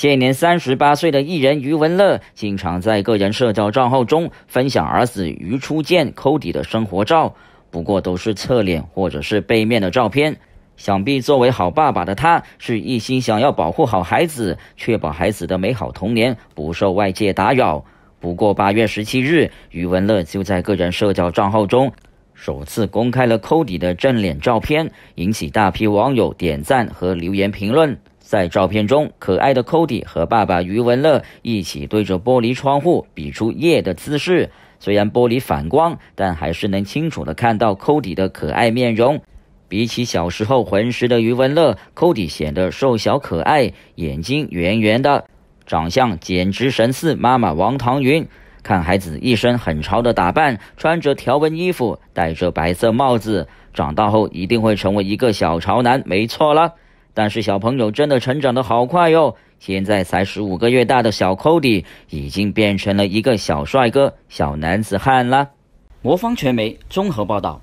现年三十八岁的艺人余文乐，经常在个人社交账号中分享儿子余初见 Cody 的生活照，不过都是侧脸或者是背面的照片。想必作为好爸爸的他，是一心想要保护好孩子，确保孩子的美好童年不受外界打扰。不过八月十七日，余文乐就在个人社交账号中首次公开了 Cody 的正脸照片，引起大批网友点赞和留言评论。在照片中，可爱的 c o d y 和爸爸余文乐一起对着玻璃窗户比出耶的姿势。虽然玻璃反光，但还是能清楚地看到 c o d y 的可爱面容。比起小时候混实的余文乐 c o d y 显得瘦小可爱，眼睛圆圆的，长相简直神似妈妈王唐云。看孩子一身很潮的打扮，穿着条纹衣服，戴着白色帽子，长大后一定会成为一个小潮男，没错了。但是小朋友真的成长得好快哟！现在才十五个月大的小 Cody 已经变成了一个小帅哥、小男子汉了。魔方传媒综合报道。